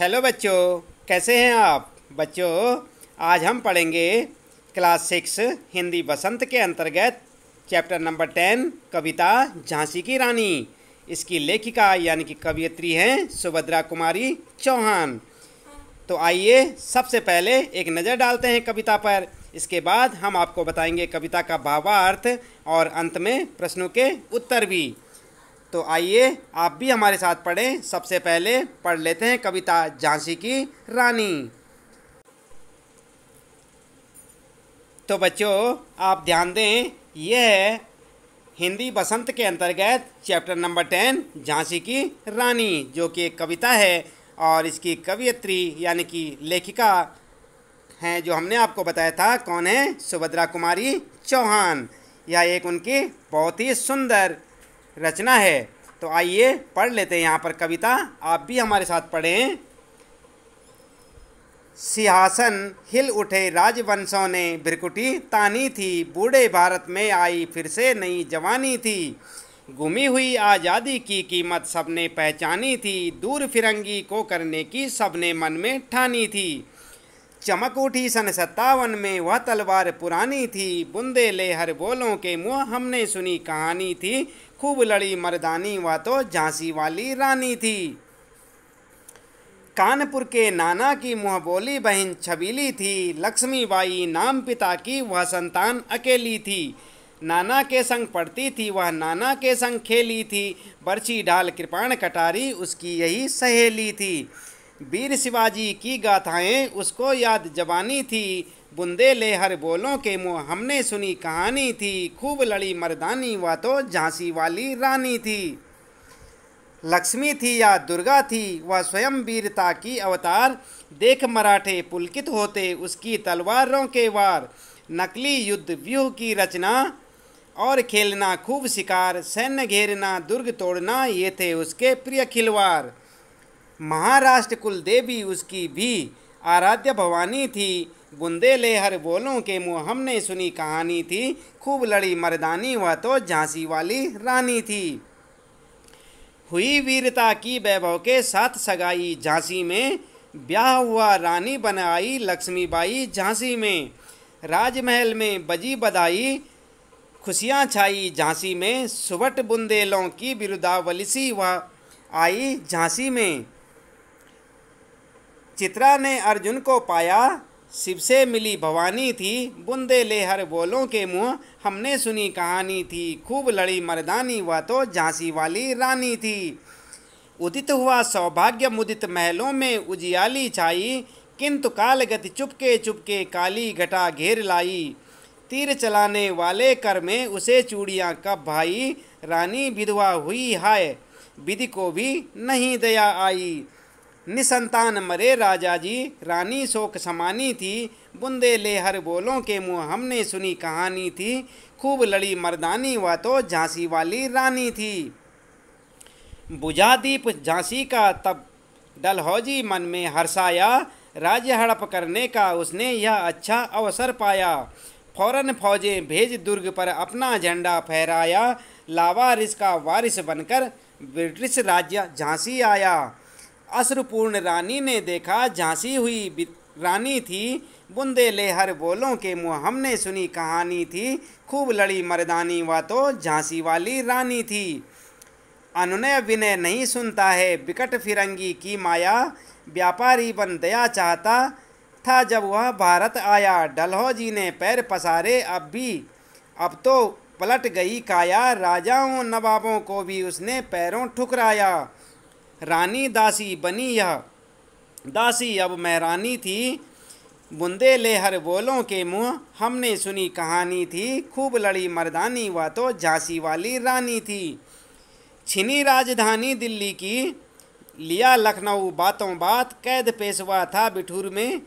hello बच्चों कैसे हैं आप बच्चों आज हम पढ़ेंगे क्लास सिक्स हिंदी बसंत के अंतर्गत चैप्टर नंबर टेन कविता झांसी की रानी इसकी लेखिका यानी कि कवियत्री हैं सुभद्रा कुमारी चौहान तो आइए सबसे पहले एक नज़र डालते हैं कविता पर इसके बाद हम आपको बताएंगे कविता का भावार्थ और अंत में प्रश्नों के उत्तर भी तो आइए आप भी हमारे साथ पढ़ें सबसे पहले पढ़ लेते हैं कविता झांसी की रानी तो बच्चों आप ध्यान दें यह है हिंदी बसंत के अंतर्गत चैप्टर नंबर टेन झांसी की रानी जो कि एक कविता है और इसकी कवियत्री यानी कि लेखिका हैं जो हमने आपको बताया था कौन है सुभद्रा कुमारी चौहान यह एक उनकी बहुत ही सुंदर रचना है तो आइए पढ़ लेते हैं यहाँ पर कविता आप भी हमारे साथ पढ़ें सिंहासन हिल उठे राजवंशों ने भ्रिकुटी तानी थी बूढ़े भारत में आई फिर से नई जवानी थी घुमी हुई आज़ादी की कीमत सबने पहचानी थी दूर फिरंगी को करने की सबने मन में ठानी थी चमक उठी सन सत्तावन में वह तलवार पुरानी थी बुंदे ले हर बोलों के मुँह हमने सुनी कहानी थी खूब लड़ी मर्दानी वह तो झांसी वाली रानी थी कानपुर के नाना की मुँह बोली बहन छबीली थी लक्ष्मीबाई नाम पिता की वह संतान अकेली थी नाना के संग पढ़ती थी वह नाना के संग खेली थी बर्छी ढाल कृपाण कटारी उसकी यही सहेली थी वीर शिवाजी की गाथाएं उसको याद जबानी थी बुंदे ले हर बोलों के मुँह हमने सुनी कहानी थी खूब लड़ी मर्दानी वह तो झांसी वाली रानी थी लक्ष्मी थी या दुर्गा थी वह स्वयं वीरता की अवतार देख मराठे पुलकित होते उसकी तलवारों के वार नकली युद्ध व्यूह की रचना और खेलना खूब शिकार सैन्य घेरना दुर्ग तोड़ना ये थे उसके प्रिय खिलवार महाराष्ट्र कुल देवी उसकी भी आराध्य भवानी थी बुंदेले ले हर बोलों के मुँह हमने सुनी कहानी थी खूब लड़ी मर्दानी वह तो झांसी वाली रानी थी हुई वीरता की वैभव के साथ सगाई झांसी में ब्याह हुआ रानी बन आई लक्ष्मीबाई झांसी में राजमहल में बजी बदाई खुशियाँ छाई झांसी में सुबट बुंदेलों की बिरुदावलिसी वह आई झांसी में चित्रा ने अर्जुन को पाया शिव से मिली भवानी थी बुंदे ले हर बोलों के मुँह हमने सुनी कहानी थी खूब लड़ी मर्दानी वह तो झांसी वाली रानी थी उदित हुआ सौभाग्य मुदित महलों में उजियाली छाई किंतु काल गति चुपके चुपके काली घटा घेर लाई तीर चलाने वाले कर में उसे चूड़ियाँ कब भाई रानी विधवा हुई हाय विधि को भी नहीं दया आई निसंतान मरे राजा जी रानी शोक समानी थी बुंदे ले हर बोलों के मुँह हमने सुनी कहानी थी खूब लड़ी मर्दानी व तो झांसी वाली रानी थी बुझा दीप झांसी का तब डलहौजी मन में हर्षाया राज्य हड़प करने का उसने यह अच्छा अवसर पाया फौरन फौजें भेज दुर्ग पर अपना झंडा फहराया लावारिस का वारिस बनकर ब्रिटिश राज्य झांसी आया अश्रुपूर्ण रानी ने देखा झांसी हुई रानी थी बुंदे लेहर बोलों के मुँह हमने सुनी कहानी थी खूब लड़ी मर्दानी वा तो झांसी वाली रानी थी अनुनय विनय नहीं सुनता है विकट फिरंगी की माया व्यापारी बन दया चाहता था जब वह भारत आया डलहौजी ने पैर पसारे अब भी अब तो पलट गई काया राजाओं नवाबों को भी उसने पैरों ठुकराया रानी दासी बनी यह दासी अब मैं रानी थी बुंदे ले हर बोलों के मुँह हमने सुनी कहानी थी खूब लड़ी मर्दानी व तो झांसी वाली रानी थी छिनी राजधानी दिल्ली की लिया लखनऊ बातों बात कैद पेशवा था बिठूर में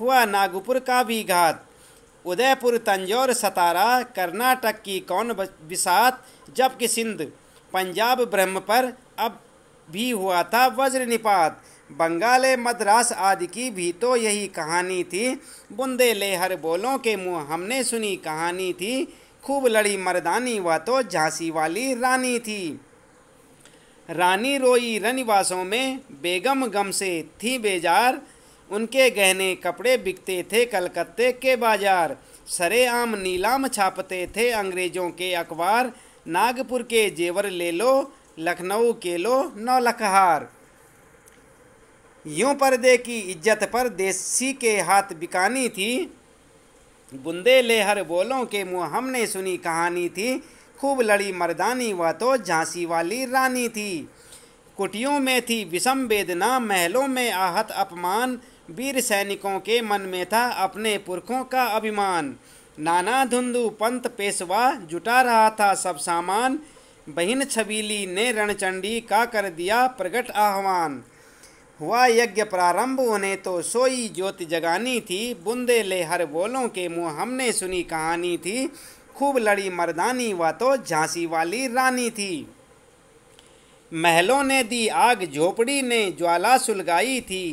हुआ नागपुर का भी घात उदयपुर तंजौर सतारा कर्नाटक की कौन बिसात जबकि सिंध पंजाब ब्रह्म पर अब भी हुआ था वज्रनिपात बंगाल मद्रास आदि की भी तो यही कहानी थी बुंदे लेहर बोलों के मुँह हमने सुनी कहानी थी खूब लड़ी मर्दानी वह तो झांसी वाली रानी थी रानी रोई रनिवासों में बेगम गम से थी बेजार उनके गहने कपड़े बिकते थे कलकत्ते के बाजार सरेआम नीलाम छापते थे अंग्रेज़ों के अखबार नागपुर के जेवर ले लो लखनऊ के लो नौलखहार यूं पर्दे की इज्जत पर देसी के हाथ बिकानी थी बुंदे लेहर बोलों के मुँह हमने सुनी कहानी थी खूब लड़ी मर्दानी वह तो झांसी वाली रानी थी कुटियों में थी विषम वेदना महलों में आहत अपमान वीर सैनिकों के मन में था अपने पुरखों का अभिमान नाना धुंधु पंत पेशवा जुटा रहा था सब सामान बहिन छबीली ने रणचंडी का कर दिया प्रगट आह्वान हुआ यज्ञ प्रारंभ उन्हें तो सोई ज्योति जगानी थी बुंदे ले हर बोलों के मुँह हमने सुनी कहानी थी खूब लड़ी मर्दानी व तो झांसी वाली रानी थी महलों ने दी आग झोपड़ी ने ज्वाला सुलगाई थी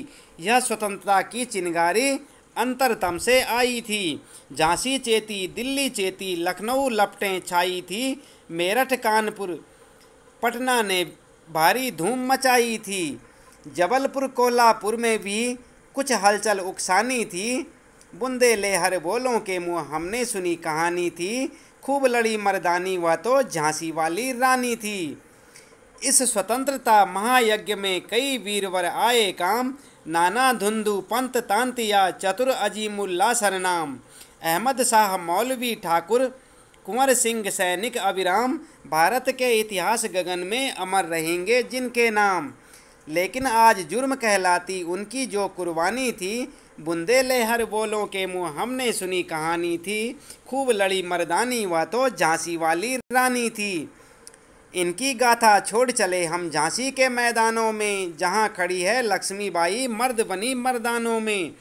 यह स्वतंत्रता की चिनगारी अंतरतम से आई थी झांसी चेती दिल्ली चेती लखनऊ लपटें छाई थी मेरठ कानपुर पटना ने भारी धूम मचाई थी जबलपुर कोल्हापुर में भी कुछ हलचल उकसानी थी बुंदे ले हर बोलों के मुँह हमने सुनी कहानी थी खूब लड़ी मर्दानी वह तो झांसी वाली रानी थी इस स्वतंत्रता महायज्ञ में कई वीरवर आए काम नाना धुंधु पंत तांतिया चतुर अजीमुल्ला सरनाम अहमद शाह मौलवी ठाकुर कुंवर सिंह सैनिक अविराम भारत के इतिहास गगन में अमर रहेंगे जिनके नाम लेकिन आज जुर्म कहलाती उनकी जो कुर्बानी थी बुंदे लहर बोलों के मुँह हमने सुनी कहानी थी खूब लड़ी मर्दानी वह तो झांसी वाली रानी थी इनकी गाथा छोड़ चले हम झांसी के मैदानों में जहाँ खड़ी है लक्ष्मीबाई मर्द बनी मर्दानों में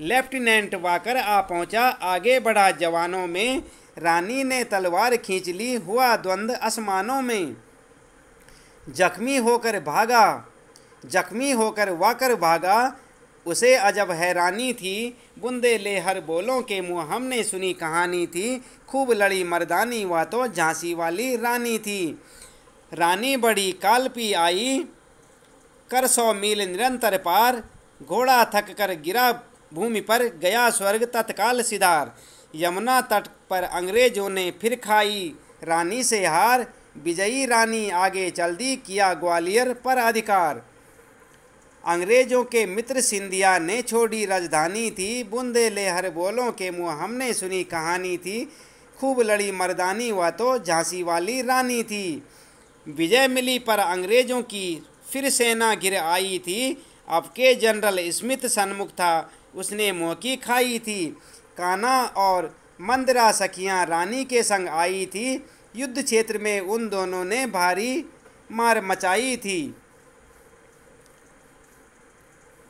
लेफ्टिनेंट वाकर आ पहुँचा आगे बढ़ा जवानों में रानी ने तलवार खींच ली हुआ द्वंद आसमानों में जख्मी होकर भागा जख्मी होकर वाकर भागा उसे अजब हैरानी थी बुंदे ले हर बोलों के मुँह हमने सुनी कहानी थी खूब लड़ी मर्दानी वा तो झांसी वाली रानी थी रानी बड़ी कालपी आई कर सौ मील निरंतर पार घोड़ा थक कर गिरा भूमि पर गया स्वर्ग तत्काल सिधार यमुना तट पर अंग्रेजों ने फिर खाई रानी से हार विजयी रानी आगे चल दी किया ग्वालियर पर अधिकार अंग्रेजों के मित्र सिंधिया ने छोड़ी राजधानी थी बुंदे ले हर बोलों के मुँह हमने सुनी कहानी थी खूब लड़ी मर्दानी व तो झांसी वाली रानी थी विजय मिली पर अंग्रेजों की फिर सेना गिर आई थी अब के जनरल स्मिथ सन्मुख था उसने मौकी खाई थी काना और मंदरा सखियाँ रानी के संग आई थी युद्ध क्षेत्र में उन दोनों ने भारी मार मचाई थी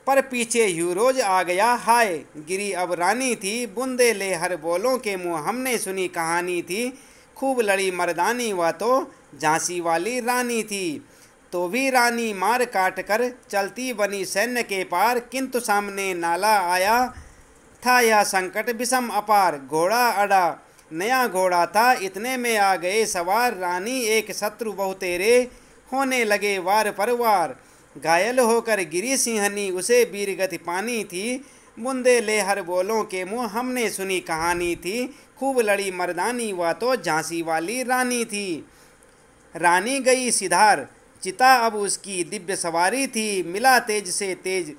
पर पीछे यूरोज आ गया हाय गिरी अब रानी थी बुंदे ले हर बोलों के मुँह हमने सुनी कहानी थी खूब लड़ी मर्दानी वह तो झांसी वाली रानी थी तो भी रानी मार काट कर चलती बनी सैन्य के पार किंतु सामने नाला आया था यह संकट विषम अपार घोड़ा अड़ा नया घोड़ा था इतने में आ गए सवार रानी एक शत्रु बहुतेरे होने लगे वार पर वार घायल होकर गिरी सिंहनी उसे वीर गति पानी थी बुंदे ले हर बोलों के मुँह हमने सुनी कहानी थी खूब लड़ी मर्दानी वह तो झांसी वाली रानी थी रानी गई सिधार चिता अब उसकी दिव्य सवारी थी मिला तेज से तेज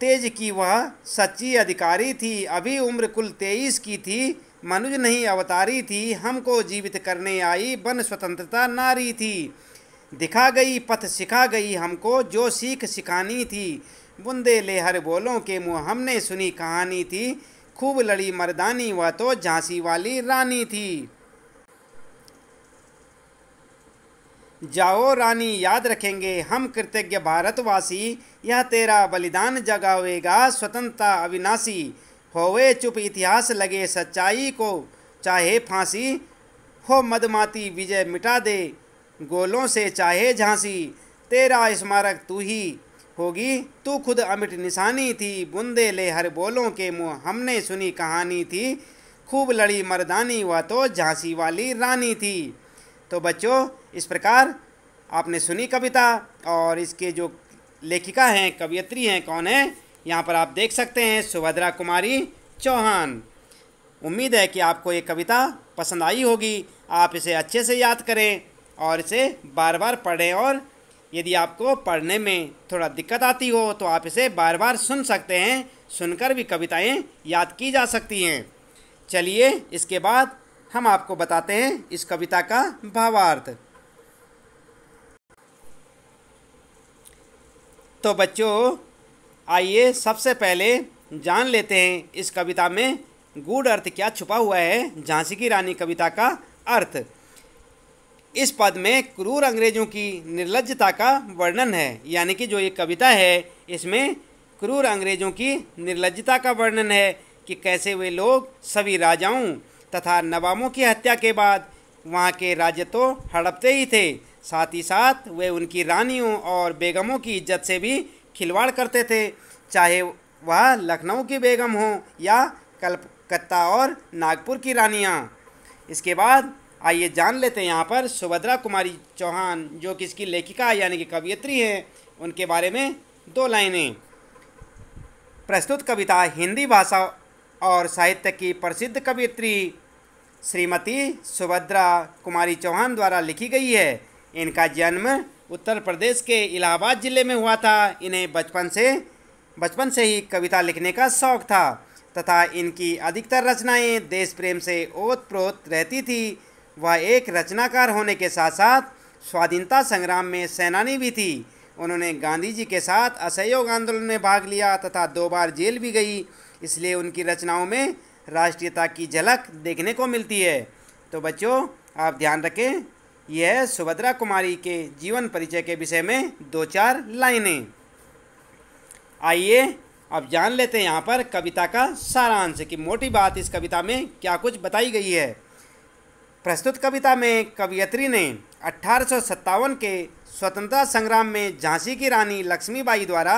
तेज की वह सच्ची अधिकारी थी अभी उम्र कुल तेईस की थी मनुज नहीं अवतारी थी हमको जीवित करने आई वन स्वतंत्रता नारी थी दिखा गई पथ सिखा गई हमको जो सीख सिखानी थी बुंदे ले हर बोलों के मुँह हमने सुनी कहानी थी खूब लड़ी मर्दानी वह तो झांसी वाली रानी थी जाओ रानी याद रखेंगे हम कृतज्ञ भारतवासी यह तेरा बलिदान जगावेगा स्वतंत्रता अविनाशी होवे चुप इतिहास लगे सच्चाई को चाहे फांसी हो मदमाती विजय मिटा दे गोलों से चाहे झांसी तेरा स्मारक तू ही होगी तू खुद अमिट निशानी थी बुंदे ले हर बोलों के मुँह हमने सुनी कहानी थी खूब लड़ी मर्दानी वह तो झांसी वाली रानी थी तो बच्चों इस प्रकार आपने सुनी कविता और इसके जो लेखिका हैं कवियत्री हैं कौन है यहाँ पर आप देख सकते हैं सुभद्रा कुमारी चौहान उम्मीद है कि आपको ये कविता पसंद आई होगी आप इसे अच्छे से याद करें और इसे बार बार पढ़ें और यदि आपको पढ़ने में थोड़ा दिक्कत आती हो तो आप इसे बार बार सुन सकते हैं सुनकर भी कविताएं याद की जा सकती हैं चलिए इसके बाद हम आपको बताते हैं इस कविता का भावार्थ तो बच्चों आइए सबसे पहले जान लेते हैं इस कविता में गूढ़ अर्थ क्या छुपा हुआ है झांसी की रानी कविता का अर्थ इस पद में क्रूर अंग्रेजों की निर्लजता का वर्णन है यानी कि जो ये कविता है इसमें क्रूर अंग्रेजों की निर्लजता का वर्णन है कि कैसे वे लोग सभी राजाओं तथा नवामों की हत्या के बाद वहाँ के राज्य तो हड़पते ही थे साथ ही साथ वे उनकी रानियों और बेगमों की इज्जत से भी खिलवाड़ करते थे चाहे वह लखनऊ की बेगम हो या कलकत्ता और नागपुर की रानियाँ इसके बाद आइए जान लेते हैं यहाँ पर सुभद्रा कुमारी चौहान जो कि इसकी लेखिका यानी कि कवियत्री हैं उनके बारे में दो लाइनें प्रस्तुत कविता हिंदी भाषा और साहित्य की प्रसिद्ध कवियत्री श्रीमती सुभद्रा कुमारी चौहान द्वारा लिखी गई है इनका जन्म उत्तर प्रदेश के इलाहाबाद ज़िले में हुआ था इन्हें बचपन से बचपन से ही कविता लिखने का शौक था तथा इनकी अधिकतर रचनाएं देश प्रेम से ओत प्रोत रहती थी वह एक रचनाकार होने के साथ साथ स्वाधीनता संग्राम में सेनानी भी थी उन्होंने गांधी जी के साथ असहयोग आंदोलन में भाग लिया तथा दो बार जेल भी गई इसलिए उनकी रचनाओं में राष्ट्रीयता की झलक देखने को मिलती है तो बच्चों आप ध्यान रखें यह सुभद्रा कुमारी के जीवन परिचय के विषय में दो चार लाइनें आइए अब जान लेते हैं यहाँ पर कविता का सारांश कि मोटी बात इस कविता में क्या कुछ बताई गई है प्रस्तुत कविता में कवियत्री ने अठारह के स्वतंत्रता संग्राम में झांसी की रानी लक्ष्मीबाई द्वारा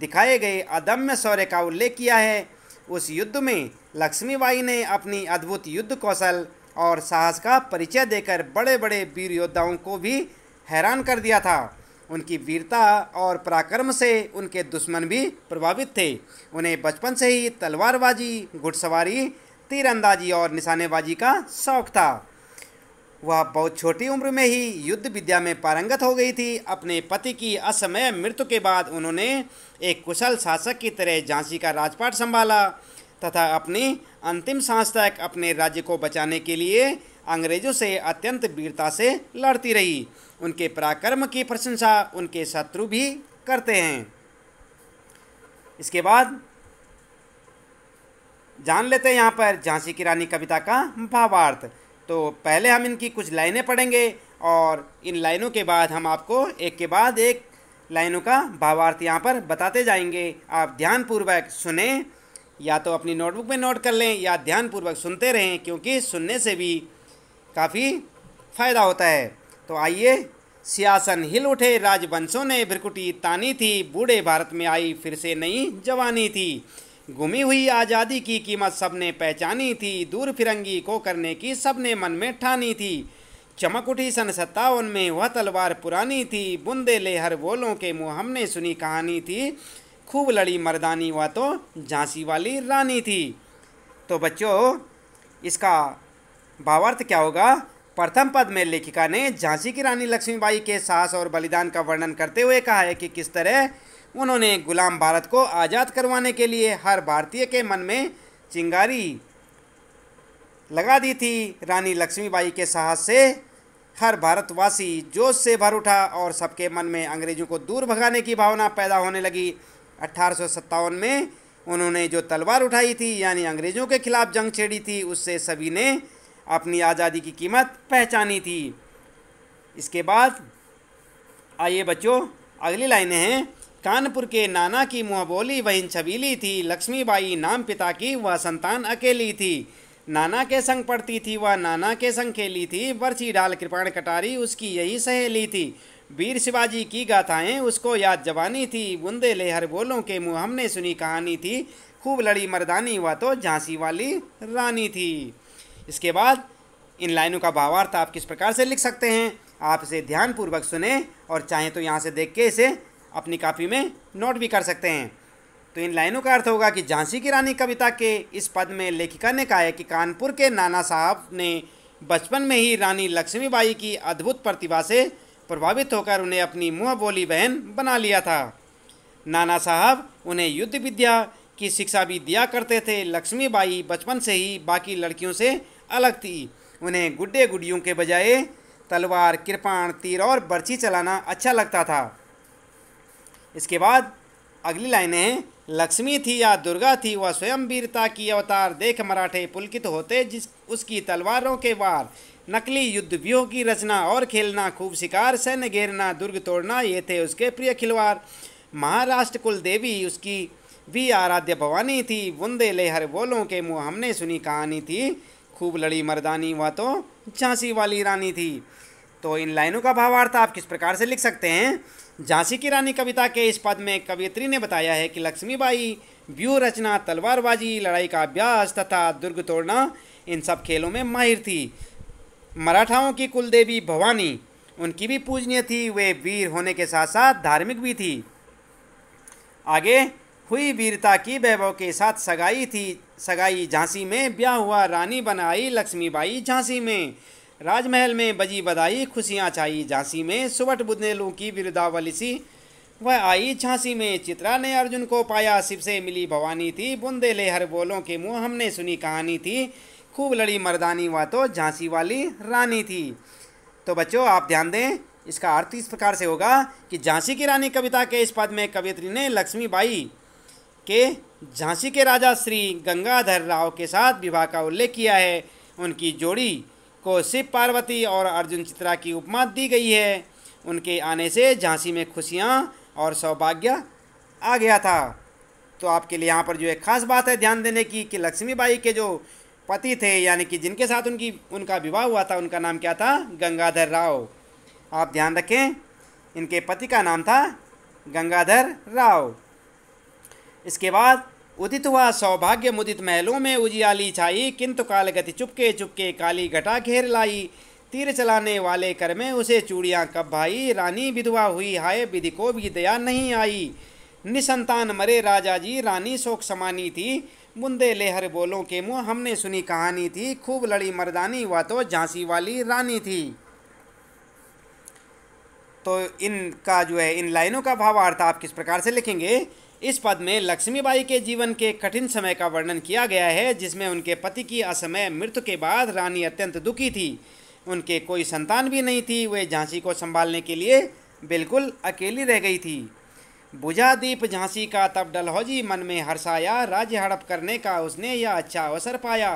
दिखाए गए अदम्य शौर्य का उल्लेख किया है उस युद्ध में लक्ष्मीबाई ने अपनी अद्भुत युद्ध कौशल और साहस का परिचय देकर बड़े बड़े वीर योद्धाओं को भी हैरान कर दिया था उनकी वीरता और पराक्रम से उनके दुश्मन भी प्रभावित थे उन्हें बचपन से ही तलवारबाजी घुड़सवारी तीरंदाजी और निशानेबाजी का शौक था वह बहुत छोटी उम्र में ही युद्ध विद्या में पारंगत हो गई थी अपने पति की असमय मृत्यु के बाद उन्होंने एक कुशल शासक की तरह झांसी का राजपाट संभाला तथा अपनी अंतिम सांस तक अपने राज्य को बचाने के लिए अंग्रेजों से अत्यंत वीरता से लड़ती रही उनके पराक्रम की प्रशंसा उनके शत्रु भी करते हैं इसके बाद जान लेते हैं यहाँ पर झांसी की रानी कविता का भावार्थ तो पहले हम इनकी कुछ लाइनें पढ़ेंगे और इन लाइनों के बाद हम आपको एक के बाद एक लाइनों का भावार्थ यहाँ पर बताते जाएंगे आप ध्यानपूर्वक सुने या तो अपनी नोटबुक में नोट कर लें या ध्यानपूर्वक सुनते रहें क्योंकि सुनने से भी काफ़ी फ़ायदा होता है तो आइए सियासन हिल उठे राजवंशों ने भिरकुटी तानी थी बूढ़े भारत में आई फिर से नई जवानी थी घुमी हुई आज़ादी की कीमत सबने पहचानी थी दूर फिरंगी को करने की सबने मन में ठानी थी चमक उठी सन सत्तावन में वह तलवार पुरानी थी बुंदे ले हर बोलों के मुँह हमने सुनी कहानी थी खूब लड़ी मर्दानी वह तो झांसी वाली रानी थी तो बच्चों इसका भावार्थ क्या होगा प्रथम पद में लेखिका ने झांसी की रानी लक्ष्मीबाई के साहस और बलिदान का वर्णन करते हुए कहा है कि किस तरह उन्होंने गुलाम भारत को आज़ाद करवाने के लिए हर भारतीय के मन में चिंगारी लगा दी थी रानी लक्ष्मीबाई के साहस से हर भारतवासी जोश से भर उठा और सबके मन में अंग्रेजों को दूर भगाने की भावना पैदा होने लगी अट्ठारह में उन्होंने जो तलवार उठाई थी यानी अंग्रेज़ों के खिलाफ जंग छेड़ी थी उससे सभी ने अपनी आज़ादी की कीमत पहचानी थी इसके बाद आइए बच्चों अगली लाइनें हैं कानपुर के नाना की बोली बहन छबीली थी लक्ष्मीबाई नाम पिता की वह संतान अकेली थी नाना के संग पढ़ती थी वह नाना के संग खेली थी बरछी डाल कृपाण कटारी उसकी यही सहेली थी वीर शिवाजी की गाथाएं उसको याद जवानी थी बुंदे लेहर बोलों के मुँह हमने सुनी कहानी थी खूब लड़ी मर्दानी हुआ तो झांसी वाली रानी थी इसके बाद इन लाइनों का भावार्थ आप किस प्रकार से लिख सकते हैं आप इसे ध्यानपूर्वक सुने और चाहें तो यहाँ से देख के इसे अपनी कापी में नोट भी कर सकते हैं तो इन लाइनों का अर्थ होगा कि झांसी की रानी कविता के इस पद में लेखिका ने कहा है कि कानपुर के नाना साहब ने बचपन में ही रानी लक्ष्मीबाई की अद्भुत प्रतिभा से प्रभावित होकर उन्हें अपनी मुँह बोली बहन बना लिया था नाना साहब उन्हें युद्ध विद्या की शिक्षा भी दिया करते थे लक्ष्मीबाई बचपन से ही बाकी लड़कियों से अलग थी उन्हें गुड्डे गुडियों के बजाय तलवार कृपाण तीर और बर्ची चलाना अच्छा लगता था इसके बाद अगली लाइन है लक्ष्मी थी या दुर्गा थी वह स्वयं वीरता की अवतार देख मराठे पुलकित होते जिस उसकी तलवारों के वार नकली युद्ध व्यूह की रचना और खेलना खूब शिकार सैन्य घेरना दुर्ग तोड़ना ये थे उसके प्रिय खिलवाड़ महाराष्ट्र कुल देवी उसकी भी आराध्य भवानी थी बुंदे ले हर बोलों के मुँह हमने सुनी कहानी थी खूब लड़ी मर्दानी वह तो झांसी वाली रानी थी तो इन लाइनों का भावार्थ आप किस प्रकार से लिख सकते हैं झांसी की रानी कविता के इस पद में कवियत्री ने बताया है कि लक्ष्मीबाई व्यूह रचना तलवारबाजी लड़ाई का अभ्यास तथा दुर्ग तोड़ना इन सब खेलों में माहिर थी मराठाओं की कुलदेवी भवानी उनकी भी पूजनीय थी वे वीर होने के साथ साथ धार्मिक भी थी आगे हुई वीरता की वैभव के साथ सगाई थी सगाई झांसी में ब्याह हुआ रानी बनाई लक्ष्मीबाई झांसी में राजमहल में बजी बदाई खुशियाँ छाई झांसी में सुबट लू की विरुदावली सी वह आई झांसी में चित्रा ने अर्जुन को पाया शिव से मिली भवानी थी बुंदेले हर बोलों के मुँह हमने सुनी कहानी थी खूब लड़ी मर्दानी वा तो झांसी वाली रानी थी तो बच्चों आप ध्यान दें इसका अर्थ इस प्रकार से होगा कि झांसी की रानी कविता के इस पद में कवियत्री ने लक्ष्मीबाई के झांसी के राजा श्री गंगाधर राव के साथ विवाह का उल्लेख किया है उनकी जोड़ी को शिव पार्वती और अर्जुन चित्रा की उपमा दी गई है उनके आने से झांसी में खुशियाँ और सौभाग्य आ गया था तो आपके लिए यहाँ पर जो एक खास बात है ध्यान देने की कि लक्ष्मीबाई के जो पति थे यानी कि जिनके साथ उनकी उनका विवाह हुआ था उनका नाम क्या था गंगाधर राव आप ध्यान रखें इनके पति का नाम था गंगाधर राव इसके बाद उदित हुआ सौभाग्य मुदित महलों में उजियाली छाई किंतु काल गति चुपके चुपके काली घटा घेर लाई तीर चलाने वाले कर में उसे चूड़ियाँ कब भाई रानी विधवा हुई हाय विधि को भी दया नहीं आई निसंतान मरे राजा जी रानी शोक समानी थी बुंदे लेहर बोलो के मुँह हमने सुनी कहानी थी खूब लड़ी मर्दानी वह तो झांसी वाली रानी थी तो इनका जो है इन लाइनों का भावार्थ आप किस प्रकार से लिखेंगे इस पद में लक्ष्मीबाई के जीवन के कठिन समय का वर्णन किया गया है जिसमें उनके पति की असमय मृत्यु के बाद रानी अत्यंत दुखी थी उनके कोई संतान भी नहीं थी वे झांसी को संभालने के लिए बिल्कुल अकेली रह गई थी बुझा दीप झांसी का तब डलहौजी मन में हर्षाया राज्य हड़प करने का उसने यह अच्छा अवसर पाया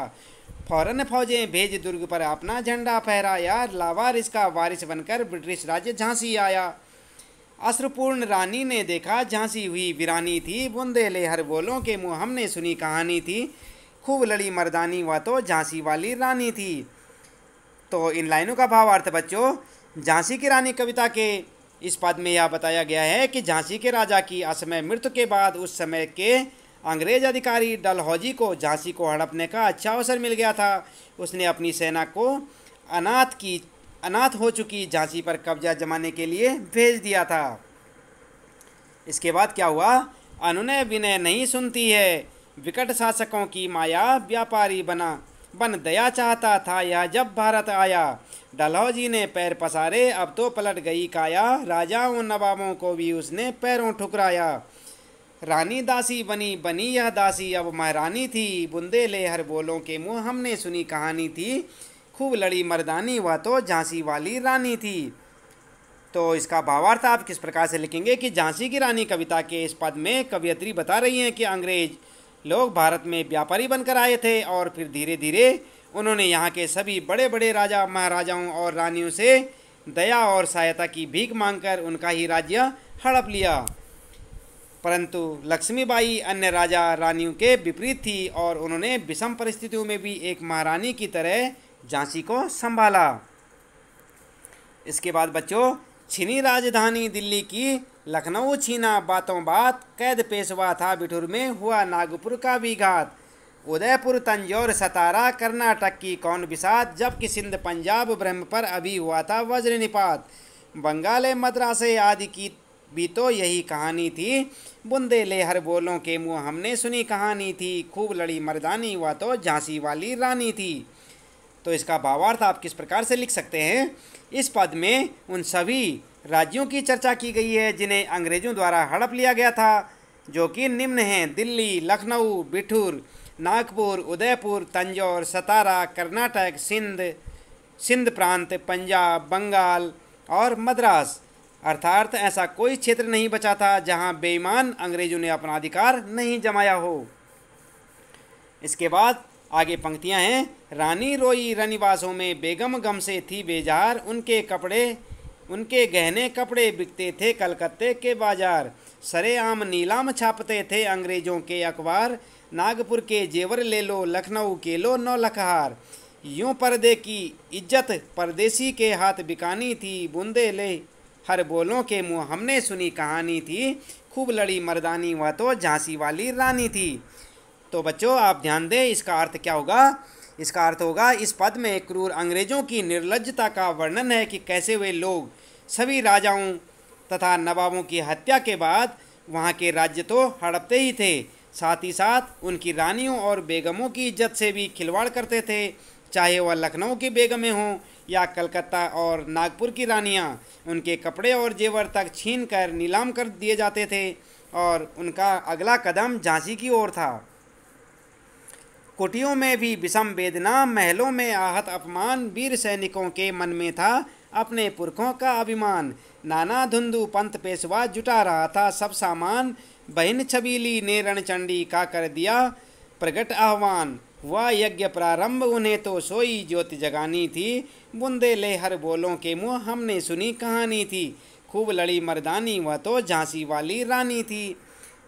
फौरन फौजें भेज दुर्ग पर अपना झंडा फहराया लावार इसका वारिस बनकर ब्रिटिश राज्य झांसी आया अश्रपूर्ण रानी ने देखा झांसी हुई वीरानी थी बुंदे ले हर बोलों के मुँह हमने सुनी कहानी थी खूब लड़ी मर्दानी वह तो झांसी वाली रानी थी तो इन लाइनों का भावार्थ बच्चों झांसी की रानी कविता के इस पद में यह बताया गया है कि झांसी के राजा की असमय मृत्यु के बाद उस समय के अंग्रेज अधिकारी डलहौजी को झांसी को हड़पने का अच्छा अवसर मिल गया था उसने अपनी सेना को अनाथ की अनाथ हो चुकी झांसी पर कब्जा जमाने के लिए भेज दिया था इसके बाद क्या हुआ अनुनय विनय नहीं सुनती है विकट शासकों की माया व्यापारी बना बन दया चाहता था यह जब भारत आया डलहौजी ने पैर पसारे अब तो पलट गई काया राजाओं नवाबों को भी उसने पैरों ठुकराया रानी दासी बनी बनी यह दासी अब महारानी थी बुंदे ले हर बोलों के मुँह हमने सुनी कहानी थी खूब लड़ी मर्दानी वह तो झांसी वाली रानी थी तो इसका भावार्थ आप किस प्रकार से लिखेंगे कि झांसी की रानी कविता के इस पद में कवियत्री बता रही हैं कि अंग्रेज़ लोग भारत में व्यापारी बनकर आए थे और फिर धीरे धीरे उन्होंने यहाँ के सभी बड़े बड़े राजा महाराजाओं और रानियों से दया और सहायता की भीख मांगकर उनका ही राज्य हड़प लिया परंतु लक्ष्मीबाई अन्य राजा रानियों के विपरीत थी और उन्होंने विषम परिस्थितियों में भी एक महारानी की तरह झांसी को संभाला इसके बाद बच्चों छिनी राजधानी दिल्ली की लखनऊ छीना बातों बात कैद पेशवा था बिठुर में हुआ नागपुर का भी घात उदयपुर तंजौर सतारा कर्नाटक की कौन विषाद जबकि सिंध पंजाब ब्रह्म पर अभी हुआ था वज्र निपात बंगाल मद्रास आदि की भी तो यही कहानी थी बुंदे ले हर बोलों के मुँह हमने सुनी कहानी थी खूब लड़ी मर्दानी हुआ तो झांसी वाली रानी थी तो इसका भावार्थ आप किस प्रकार से लिख सकते हैं इस पद में उन सभी राज्यों की चर्चा की गई है जिन्हें अंग्रेजों द्वारा हड़प लिया गया था जो कि निम्न हैं दिल्ली लखनऊ बिठूर नागपुर उदयपुर तंजौर सतारा कर्नाटक सिंध सिंध प्रांत पंजाब बंगाल और मद्रास अर्थात ऐसा कोई क्षेत्र नहीं बचा था जहां बेईमान अंग्रेजों ने अपना अधिकार नहीं जमाया हो इसके बाद आगे पंक्तियां हैं रानी रोई रनिवासों में बेगम गम से थी बेजार उनके कपड़े उनके गहने कपड़े बिकते थे कलकत्ते के बाजार सरेआम नीलाम छापते थे अंग्रेज़ों के अखबार नागपुर के जेवर ले लो लखनऊ के लो नौलखहार यूं पर्दे की इज्जत परदेसी के हाथ बिकानी थी बूंदे ले हर बोलों के मुँह हमने सुनी कहानी थी खूब लड़ी मर्दानी वह तो झांसी वाली रानी थी तो बच्चों आप ध्यान दें इसका अर्थ क्या होगा इसका अर्थ होगा इस पद में क्रूर अंग्रेजों की निर्लजता का वर्णन है कि कैसे वे लोग सभी राजाओं तथा नवाबों की हत्या के बाद वहाँ के राज्य तो हड़पते ही थे साथ ही साथ उनकी रानियों और बेगमों की इज्जत से भी खिलवाड़ करते थे चाहे वह लखनऊ की बेगमें हों या कलकत्ता और नागपुर की रानियाँ उनके कपड़े और जेवर तक छीन कर नीलाम कर दिए जाते थे और उनका अगला कदम झांसी की ओर था कुटियों में भी विषम वेदना महलों में आहत अपमान वीर सैनिकों के मन में था अपने पुरखों का अभिमान नाना धुंधु पंथ पेशवा जुटा रहा था सब सामान बहन छबीली ने रणचंडी का कर दिया प्रकट आह्वान हुआ यज्ञ प्रारंभ उन्हें तो सोई ज्योति जगानी थी बुंदे ले हर बोलों के मुँह हमने सुनी कहानी थी खूब लड़ी मर्दानी वह तो झांसी वाली रानी थी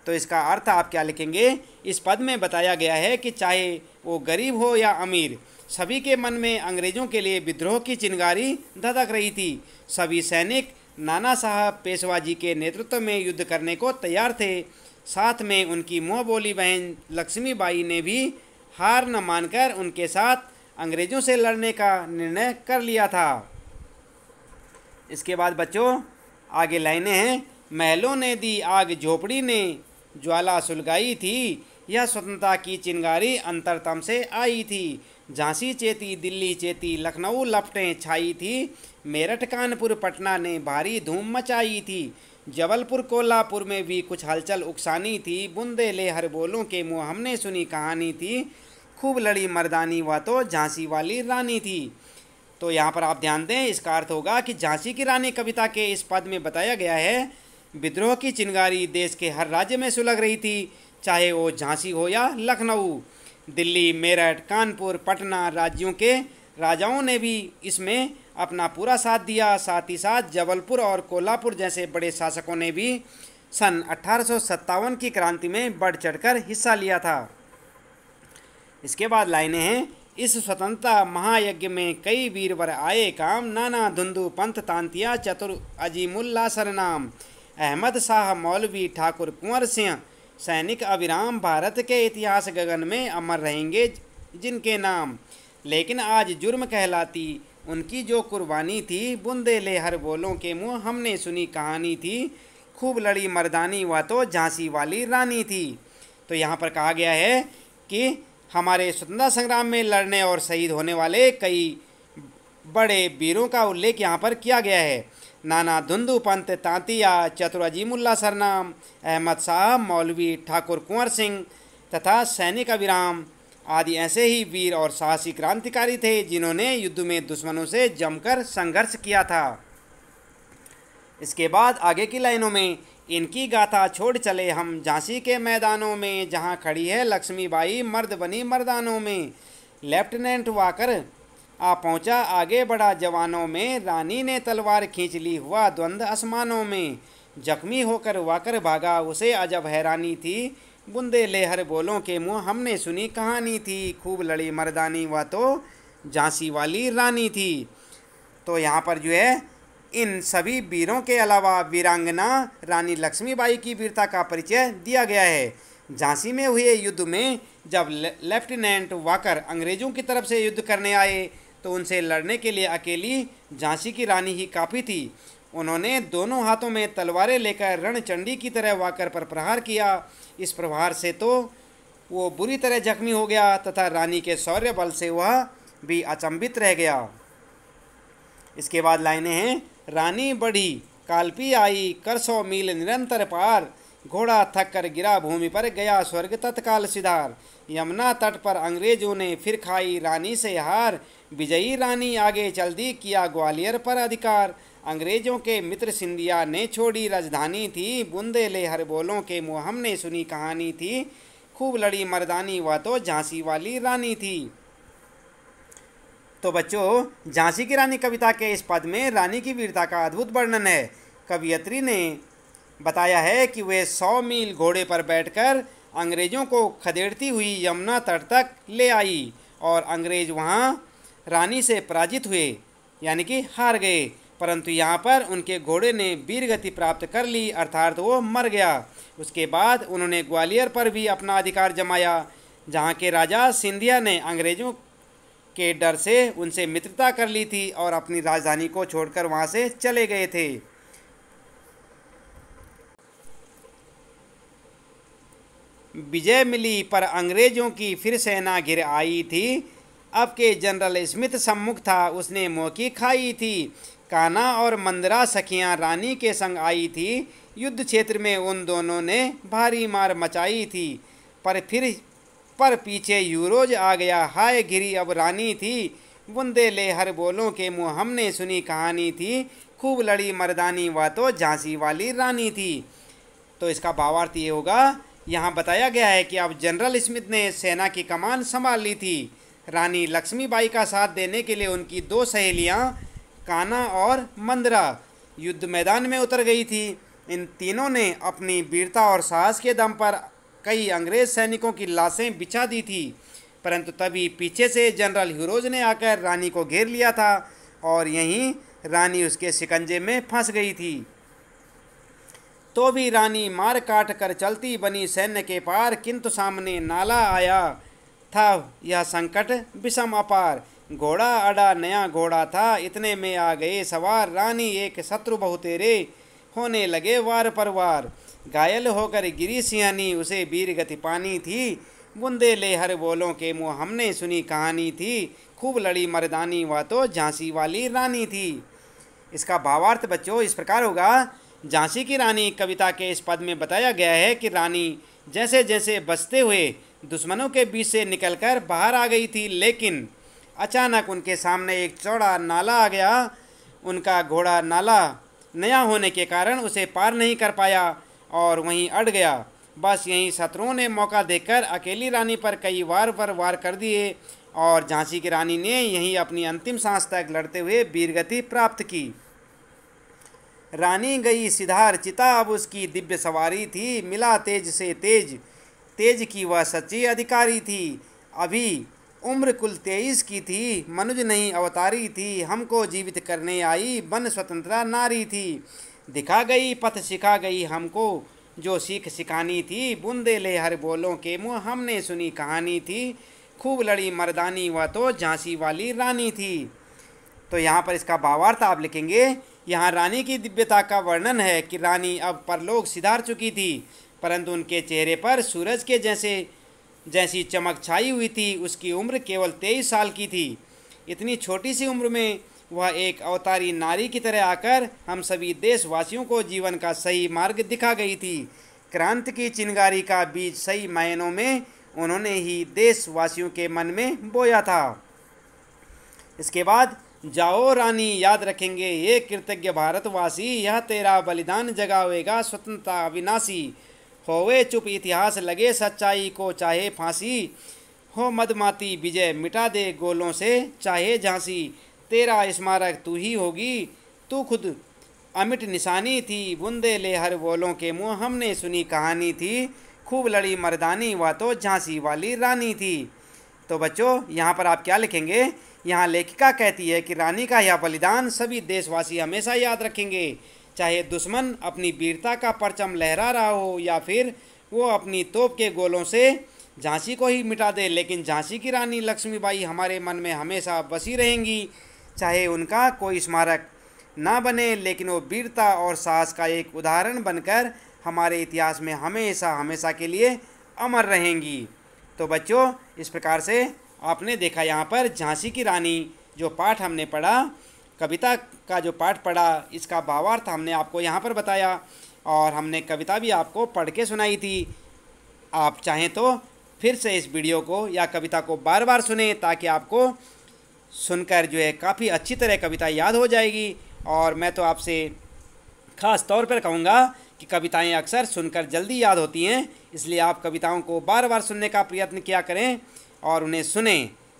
तो इसका अर्थ आप क्या लिखेंगे इस पद में बताया गया है कि चाहे वो गरीब हो या अमीर सभी के मन में अंग्रेजों के लिए विद्रोह की चिंगारी धधक रही थी सभी सैनिक नाना साहब पेशवाजी के नेतृत्व में युद्ध करने को तैयार थे साथ में उनकी मुँह बोली बहन लक्ष्मीबाई ने भी हार न मानकर उनके साथ अंग्रेजों से लड़ने का निर्णय कर लिया था इसके बाद बच्चों आगे लाइनें हैं महलों ने दी आग झोपड़ी ने ज्वाला सुलगाई थी यह स्वतंत्रता की चिंगारी अंतरतम से आई थी झांसी चेती दिल्ली चेती लखनऊ लपटें छाई थी मेरठ कानपुर पटना ने भारी धूम मचाई थी जबलपुर कोल्हापुर में भी कुछ हलचल उकसानी थी बुंदे ले हर बोलों के मुँह हमने सुनी कहानी थी खूब लड़ी मर्दानी वह तो झांसी वाली रानी थी तो यहाँ पर आप ध्यान दें इसका अर्थ होगा कि झांसी की रानी कविता के इस पद में बताया गया है विद्रोह की चिंगारी देश के हर राज्य में सुलग रही थी चाहे वो झांसी हो या लखनऊ दिल्ली मेरठ कानपुर पटना राज्यों के राजाओं ने भी इसमें अपना पूरा साथ दिया साथ ही साथ जबलपुर और कोल्हापुर जैसे बड़े शासकों ने भी सन अठारह की क्रांति में बढ़ चढ़कर हिस्सा लिया था इसके बाद लाइनें हैं इस स्वतंत्रता महायज्ञ में कई वीरवर आए काम नाना धुंधु पंथ तांतिया चतुर अजीमुल्ला सरनाम अहमद शाह मौलवी ठाकुर कुंवर सिंह सैनिक अविराम भारत के इतिहास गगन में अमर रहेंगे जिनके नाम लेकिन आज जुर्म कहलाती उनकी जो कुर्बानी थी बुंदे ले हर बोलों के मुँह हमने सुनी कहानी थी खूब लड़ी मर्दानी व तो झांसी वाली रानी थी तो यहाँ पर कहा गया है कि हमारे स्वतंत्रता संग्राम में लड़ने और शहीद होने वाले कई बड़े वीरों का उल्लेख यहाँ पर किया गया है नाना धुंधू पंत तांतिया चतुर अजीमुल्ला सरनाम अहमद साहब मौलवी ठाकुर कुंवर सिंह तथा सैनिक अभिराम आदि ऐसे ही वीर और साहसी क्रांतिकारी थे जिन्होंने युद्ध में दुश्मनों से जमकर संघर्ष किया था इसके बाद आगे की लाइनों में इनकी गाथा छोड़ चले हम झांसी के मैदानों में जहाँ खड़ी है लक्ष्मीबाई मर्द बनी मर्दानों में लेफ्टिनेंट वाकर आ पहुंचा आगे बढ़ा जवानों में रानी ने तलवार खींच ली हुआ द्वंद्व आसमानों में जख्मी होकर वाकर भागा उसे अजब हैरानी थी बुंदे लेहर बोलों के मुँह हमने सुनी कहानी थी खूब लड़ी मर्दानी वह तो झांसी वाली रानी थी तो यहाँ पर जो है इन सभी वीरों के अलावा वीरांगना रानी लक्ष्मीबाई की वीरता का परिचय दिया गया है झांसी में हुए युद्ध में जब लेफ्टिनेंट वाकर अंग्रेज़ों की तरफ से युद्ध करने आए तो उनसे लड़ने के लिए अकेली झांसी की रानी ही काफ़ी थी उन्होंने दोनों हाथों में तलवारें लेकर रणचंडी की तरह वाकर पर प्रहार किया इस प्रहार से तो वो बुरी तरह जख्मी हो गया तथा रानी के शौर्य बल से वह भी अचंभित रह गया इसके बाद लाइनें हैं रानी बढ़ी कालपी आई कर सौ मील निरंतर पार घोड़ा थक कर गिरा भूमि पर गया स्वर्ग तत्काल सिधार यमुना तट पर अंग्रेजों ने फिर खाई रानी से हार विजयी रानी आगे चल दी किया ग्वालियर पर अधिकार अंग्रेजों के मित्र सिंधिया ने छोड़ी राजधानी थी बुंदे ले हर बोलों के मुँह हमने सुनी कहानी थी खूब लड़ी मर्दानी वह तो झांसी वाली रानी थी तो बच्चों झांसी की रानी कविता के इस पद में रानी की वीरता का अद्भुत वर्णन है कवियत्री ने बताया है कि वे सौ मील घोड़े पर बैठकर अंग्रेज़ों को खदेड़ती हुई यमुना तट तक ले आई और अंग्रेज़ वहाँ रानी से पराजित हुए यानी कि हार गए परंतु यहाँ पर उनके घोड़े ने वीर गति प्राप्त कर ली अर्थात वो मर गया उसके बाद उन्होंने ग्वालियर पर भी अपना अधिकार जमाया जहाँ के राजा सिंधिया ने अंग्रेज़ों के डर से उनसे मित्रता कर ली थी और अपनी राजधानी को छोड़कर वहाँ से चले गए थे विजय मिली पर अंग्रेजों की फिर सेना घिर आई थी अब के जनरल स्मिथ सम्मुख था उसने मौकी खाई थी काना और मंदरा सखियां रानी के संग आई थी युद्ध क्षेत्र में उन दोनों ने भारी मार मचाई थी पर फिर पर पीछे यूरोज आ गया हाय घिरी अब रानी थी बुंदे ले हर बोलों के मुँह हमने सुनी कहानी थी खूब लड़ी मर्दानी वह तो झांसी वाली रानी थी तो इसका भावार्थ ये होगा यहाँ बताया गया है कि अब जनरल स्मिथ ने सेना की कमान संभाल ली थी रानी लक्ष्मीबाई का साथ देने के लिए उनकी दो सहेलियाँ काना और मंदरा युद्ध मैदान में उतर गई थी इन तीनों ने अपनी वीरता और साहस के दम पर कई अंग्रेज सैनिकों की लाशें बिछा दी थी परंतु तभी पीछे से जनरल हिरोज ने आकर रानी को घेर लिया था और यहीं रानी उसके शिकंजे में फंस गई थी तो भी रानी मार काट कर चलती बनी सैन्य के पार किंतु सामने नाला आया था यह संकट विषम अपार घोड़ा अड़ा नया घोड़ा था इतने में आ गए सवार रानी एक शत्रु बहुतेरे होने लगे वार वार घायल होकर गिरी सियानी उसे वीर गति पानी थी बुंदे ले हर बोलों के मुँह हमने सुनी कहानी थी खूब लड़ी मर्दानी वा तो झांसी वाली रानी थी इसका भावार्थ बच्चों इस प्रकार होगा झांसी की रानी कविता के इस पद में बताया गया है कि रानी जैसे जैसे बचते हुए दुश्मनों के बीच से निकलकर बाहर आ गई थी लेकिन अचानक उनके सामने एक चौड़ा नाला आ गया उनका घोड़ा नाला नया होने के कारण उसे पार नहीं कर पाया और वहीं अड़ गया बस यहीं शत्रुओं ने मौका देकर अकेली रानी पर कई बार पर वार कर दिए और झांसी की रानी ने यहीं अपनी अंतिम सांस तक लड़ते हुए वीरगति प्राप्त की रानी गई सिधार चिता अब उसकी दिव्य सवारी थी मिला तेज से तेज तेज की वह सच्ची अधिकारी थी अभी उम्र कुल तेईस की थी मनुज नहीं अवतारी थी हमको जीवित करने आई वन स्वतंत्रा नारी थी दिखा गई पथ सिखा गई हमको जो सीख सिखानी थी बुंदे ले हर बोलों के मुँह हमने सुनी कहानी थी खूब लड़ी मर्दानी वह तो झांसी वाली रानी थी तो यहाँ पर इसका भावार्थ आप लिखेंगे यहाँ रानी की दिव्यता का वर्णन है कि रानी अब परलोक सिधार चुकी थी परंतु उनके चेहरे पर सूरज के जैसे जैसी चमक छाई हुई थी उसकी उम्र केवल तेईस साल की थी इतनी छोटी सी उम्र में वह एक अवतारी नारी की तरह आकर हम सभी देशवासियों को जीवन का सही मार्ग दिखा गई थी क्रांति की चिंगारी का बीज सही मायनों में उन्होंने ही देशवासियों के मन में बोया था इसके बाद जाओ रानी याद रखेंगे ये कृतज्ञ भारतवासी यह तेरा बलिदान जगावेगा स्वतंत्रता विनाशी होवे चुप इतिहास लगे सच्चाई को चाहे फांसी हो मदमाती विजय मिटा दे गोलों से चाहे झांसी तेरा स्मारक तू ही होगी तू खुद अमिट निशानी थी बुंदे ले हर बोलों के मुँह हमने सुनी कहानी थी खूब लड़ी मर्दानी वह वा तो झांसी वाली रानी थी तो बच्चों यहाँ पर आप क्या लिखेंगे यहाँ लेखिका कहती है कि रानी का यह बलिदान सभी देशवासी हमेशा याद रखेंगे चाहे दुश्मन अपनी वीरता का परचम लहरा रहा हो या फिर वो अपनी तोप के गोलों से झांसी को ही मिटा दे लेकिन झांसी की रानी लक्ष्मीबाई हमारे मन में हमेशा बसी रहेंगी चाहे उनका कोई स्मारक ना बने लेकिन वो वीरता और साहस का एक उदाहरण बनकर हमारे इतिहास में हमेशा हमेशा के लिए अमर रहेंगी तो बच्चों इस प्रकार से आपने देखा यहाँ पर झांसी की रानी जो पाठ हमने पढ़ा कविता का जो पाठ पढ़ा इसका भावार्थ हमने आपको यहाँ पर बताया और हमने कविता भी आपको पढ़ के सुनाई थी आप चाहें तो फिर से इस वीडियो को या कविता को बार बार सुने ताकि आपको सुनकर जो है काफ़ी अच्छी तरह कविता याद हो जाएगी और मैं तो आपसे ख़ास तौर पर कहूँगा कि कविताएं अक्सर सुनकर जल्दी याद होती हैं इसलिए आप कविताओं को बार बार सुनने का प्रयत्न किया करें और उन्हें सुने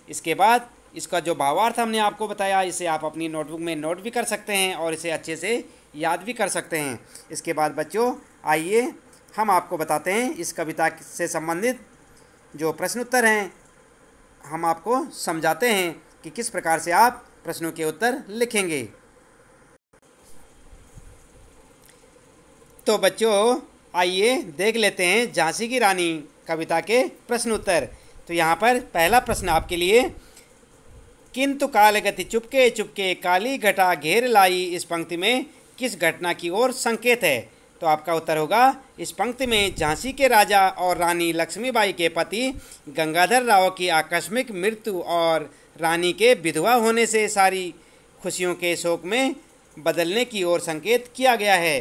इसके बाद इसका जो भावार्थ हमने आपको बताया इसे आप अपनी नोटबुक में नोट भी कर सकते हैं और इसे अच्छे से याद भी कर सकते हैं इसके बाद बच्चों आइए हम आपको बताते हैं इस कविता से संबंधित जो प्रश्न उत्तर हैं हम आपको समझाते हैं कि किस प्रकार से आप प्रश्नों के उत्तर लिखेंगे तो बच्चों आइए देख लेते हैं झांसी की रानी कविता के प्रश्न उत्तर तो यहाँ पर पहला प्रश्न आपके लिए किंतु काल गति चुपके चुपके काली घटा घेर लाई इस पंक्ति में किस घटना की ओर संकेत है तो आपका उत्तर होगा इस पंक्ति में झांसी के राजा और रानी लक्ष्मीबाई के पति गंगाधर राव की आकस्मिक मृत्यु और रानी के विधवा होने से सारी खुशियों के शोक में बदलने की ओर संकेत किया गया है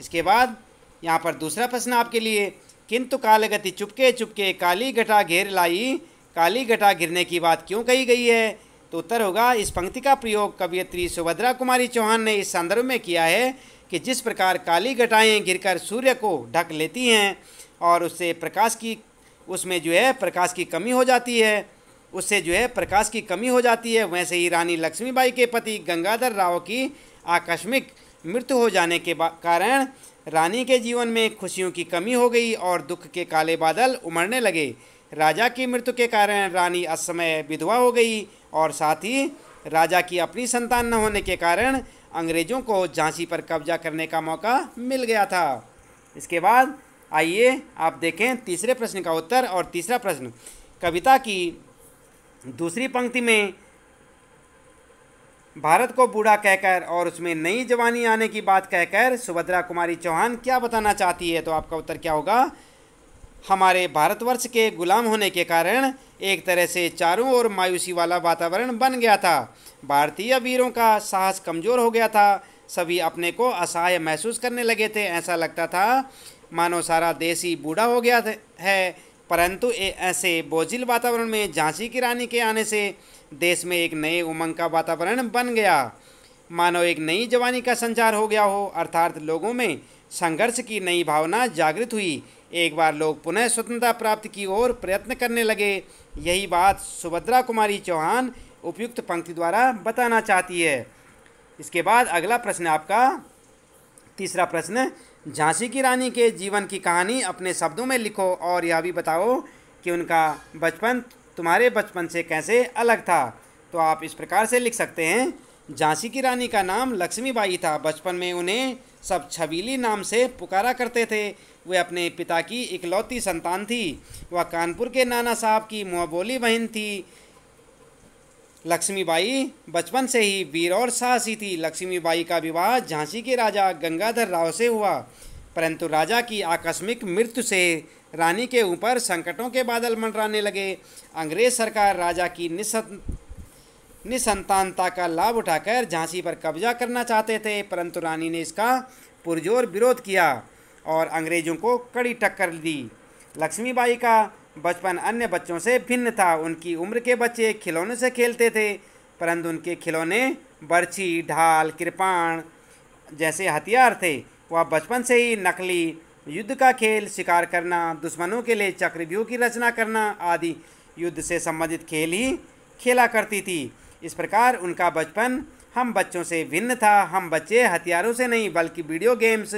इसके बाद यहाँ पर दूसरा प्रश्न आपके लिए किंतु कालगति चुपके चुपके काली घटा घेर लाई काली घटा घिरने की बात क्यों कही गई है तो उत्तर होगा इस पंक्ति का प्रयोग कवियत्री सुभद्रा कुमारी चौहान ने इस संदर्भ में किया है कि जिस प्रकार काली घटाएँ घिरकर सूर्य को ढक लेती हैं और उससे प्रकाश की उसमें जो है प्रकाश की कमी हो जाती है उससे जो है प्रकाश की कमी हो जाती है वैसे ही रानी लक्ष्मीबाई के पति गंगाधर राव की आकस्मिक मृत्यु हो जाने के कारण रानी के जीवन में खुशियों की कमी हो गई और दुख के काले बादल उमड़ने लगे राजा की मृत्यु के कारण रानी असमय विधवा हो गई और साथ ही राजा की अपनी संतान न होने के कारण अंग्रेजों को झांसी पर कब्जा करने का मौका मिल गया था इसके बाद आइए आप देखें तीसरे प्रश्न का उत्तर और तीसरा प्रश्न कविता की दूसरी पंक्ति में भारत को बूढ़ा कहकर और उसमें नई जवानी आने की बात कहकर सुभद्रा कुमारी चौहान क्या बताना चाहती है तो आपका उत्तर क्या होगा हमारे भारतवर्ष के गुलाम होने के कारण एक तरह से चारों ओर मायूसी वाला वातावरण बन गया था भारतीय वीरों का साहस कमज़ोर हो गया था सभी अपने को असहाय महसूस करने लगे थे ऐसा लगता था मानो सारा देश ही बूढ़ा हो गया है परंतु ऐसे बोझिल वातावरण में झांसी की रानी के आने से देश में एक नए उमंग का वातावरण बन गया मानो एक नई जवानी का संचार हो गया हो अर्थात लोगों में संघर्ष की नई भावना जागृत हुई एक बार लोग पुनः स्वतंत्रता प्राप्त की ओर प्रयत्न करने लगे यही बात सुभद्रा कुमारी चौहान उपयुक्त पंक्ति द्वारा बताना चाहती है इसके बाद अगला प्रश्न आपका तीसरा प्रश्न झांसी की रानी के जीवन की कहानी अपने शब्दों में लिखो और यह भी बताओ कि उनका बचपन तुम्हारे बचपन से कैसे अलग था तो आप इस प्रकार से लिख सकते हैं झांसी की रानी का नाम लक्ष्मीबाई था बचपन में उन्हें सब छबीली नाम से पुकारा करते थे वे अपने पिता की इकलौती संतान थी वह कानपुर के नाना साहब की मोहबोली बहन थी लक्ष्मीबाई बचपन से ही वीर और साहसी थी लक्ष्मीबाई का विवाह झांसी के राजा गंगाधर राव से हुआ परंतु राजा की आकस्मिक मृत्यु से रानी के ऊपर संकटों के बादल मंडराने लगे अंग्रेज सरकार राजा की निसं निसंतानता का लाभ उठाकर झांसी पर कब्जा करना चाहते थे परंतु रानी ने इसका पुरजोर विरोध किया और अंग्रेजों को कड़ी टक्कर दी लक्ष्मीबाई का बचपन अन्य बच्चों से भिन्न था उनकी उम्र के बच्चे खिलौने से खेलते थे परंतु उनके खिलौने बर्छी ढाल कृपाण जैसे हथियार थे वह बचपन से ही नकली युद्ध का खेल शिकार करना दुश्मनों के लिए चक्रव्यूह की रचना करना आदि युद्ध से संबंधित खेल ही खेला करती थी इस प्रकार उनका बचपन हम बच्चों से भिन्न था हम बच्चे हथियारों से नहीं बल्कि वीडियो गेम्स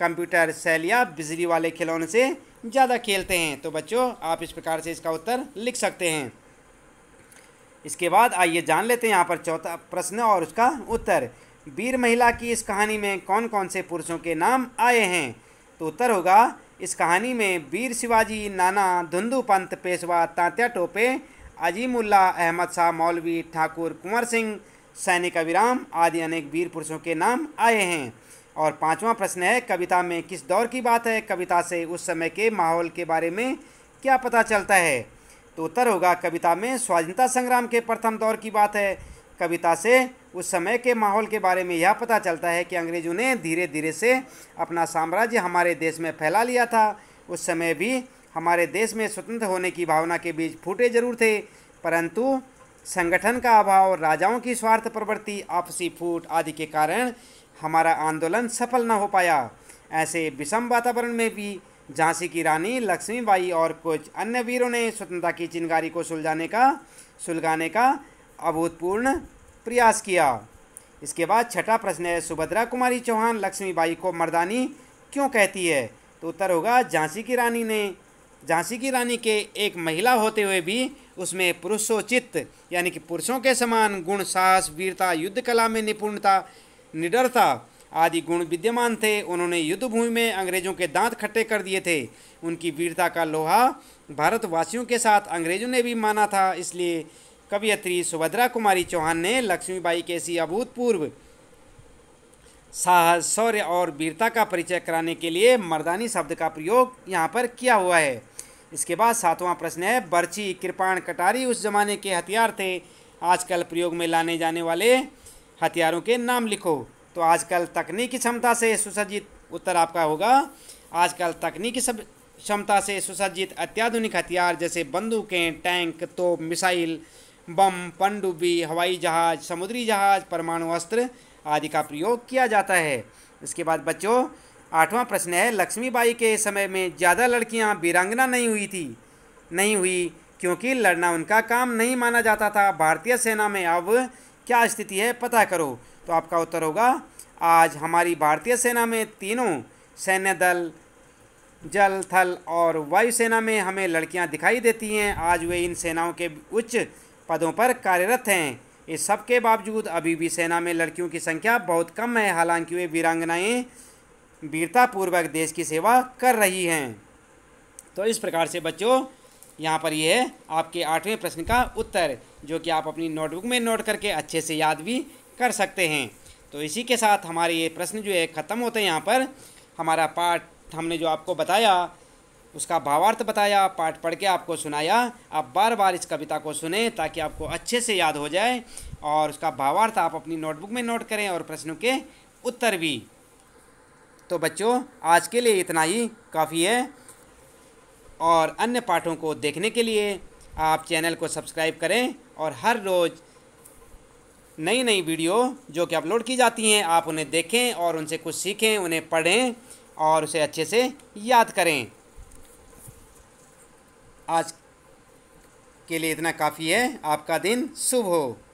कंप्यूटर सेल या बिजली वाले खिलौने से ज़्यादा खेलते हैं तो बच्चों आप इस प्रकार से इसका उत्तर लिख सकते हैं इसके बाद आइए जान लेते हैं यहाँ पर चौथा प्रश्न और उसका उत्तर वीर महिला की इस कहानी में कौन कौन से पुरुषों के नाम आए हैं तो उत्तर होगा इस कहानी में वीर शिवाजी नाना धुंधू पंत पेशवा तांत्या टोपे अजीमुल्ला अहमद शाह मौलवी ठाकुर कुंवर सिंह सैनिक अविराम आदि अनेक वीर पुरुषों के नाम आए हैं और पांचवा प्रश्न है कविता में किस दौर की बात है कविता से उस समय के माहौल के बारे में क्या पता चलता है तो उत्तर होगा कविता में स्वाधीनता संग्राम के प्रथम दौर की बात है कविता से उस समय के माहौल के बारे में यह पता चलता है कि अंग्रेज़ों ने धीरे धीरे से अपना साम्राज्य हमारे देश में फैला लिया था उस समय भी हमारे देश में स्वतंत्र होने की भावना के बीच फूटे जरूर थे परंतु संगठन का अभाव राजाओं की स्वार्थ प्रवृत्ति आपसी फूट आदि के कारण हमारा आंदोलन सफल न हो पाया ऐसे विषम वातावरण में भी झांसी की रानी लक्ष्मीबाई और कुछ अन्य वीरों ने स्वतंत्रता की चिंगारी को सुलझाने का सुलगाने का अभूतपूर्ण प्रयास किया इसके बाद छठा प्रश्न है सुभद्रा कुमारी चौहान लक्ष्मीबाई को मर्दानी क्यों कहती है तो उत्तर होगा झांसी की रानी ने झांसी की रानी के एक महिला होते हुए भी उसमें पुरुषोचित यानी कि पुरुषों के समान गुण साहस वीरता युद्ध कला में निपुणता निडरता आदि गुण विद्यमान थे उन्होंने युद्ध भूमि में अंग्रेजों के दांत खट्टे कर दिए थे उनकी वीरता का लोहा भारतवासियों के साथ अंग्रेजों ने भी माना था इसलिए कवियत्री सुभद्रा कुमारी चौहान ने लक्ष्मीबाई के इसी अभूतपूर्व साहस शौर्य और वीरता का परिचय कराने के लिए मर्दानी शब्द का प्रयोग यहाँ पर किया हुआ है इसके बाद सातवां प्रश्न है बर्छी कृपाण कटारी उस जमाने के हथियार थे आजकल प्रयोग में लाने जाने वाले हथियारों के नाम लिखो तो आजकल तकनीकी क्षमता से सुसज्जित उत्तर आपका होगा आजकल तकनीकी सब क्षमता से सुसज्जित अत्याधुनिक हथियार जैसे बंदूकें टैंक तोप मिसाइल बम पनडुब्बी हवाई जहाज़ समुद्री जहाज़ परमाणु अस्त्र आदि का प्रयोग किया जाता है इसके बाद बच्चों आठवां प्रश्न है लक्ष्मीबाई के समय में ज़्यादा लड़कियां वीरांगना नहीं हुई थी नहीं हुई क्योंकि लड़ना उनका काम नहीं माना जाता था भारतीय सेना में अब क्या स्थिति है पता करो तो आपका उत्तर होगा आज हमारी भारतीय सेना में तीनों सैन्य दल जल थल और वायुसेना में हमें लड़कियां दिखाई देती हैं आज वे इन सेनाओं के उच्च पदों पर कार्यरत हैं इस सब के बावजूद अभी भी सेना में लड़कियों की संख्या बहुत कम है हालांकि वे वीरांगनाएँ वीरतापूर्वक देश की सेवा कर रही हैं तो इस प्रकार से बच्चों यहाँ पर यह है आपके आठवें प्रश्न का उत्तर जो कि आप अपनी नोटबुक में नोट करके अच्छे से याद भी कर सकते हैं तो इसी के साथ हमारे ये प्रश्न जो है ख़त्म होते हैं यहाँ पर हमारा पाठ हमने जो आपको बताया उसका भावार्थ बताया पाठ पढ़ के आपको सुनाया आप बार बार इस कविता को सुने ताकि आपको अच्छे से याद हो जाए और उसका भावार्थ आप अपनी नोटबुक में नोट करें और प्रश्नों के उत्तर भी तो बच्चों आज के लिए इतना ही काफ़ी है और अन्य पाठों को देखने के लिए आप चैनल को सब्सक्राइब करें और हर रोज़ नई नई वीडियो जो कि अपलोड की जाती हैं आप उन्हें देखें और उनसे कुछ सीखें उन्हें पढ़ें और उसे अच्छे से याद करें आज के लिए इतना काफ़ी है आपका दिन शुभ हो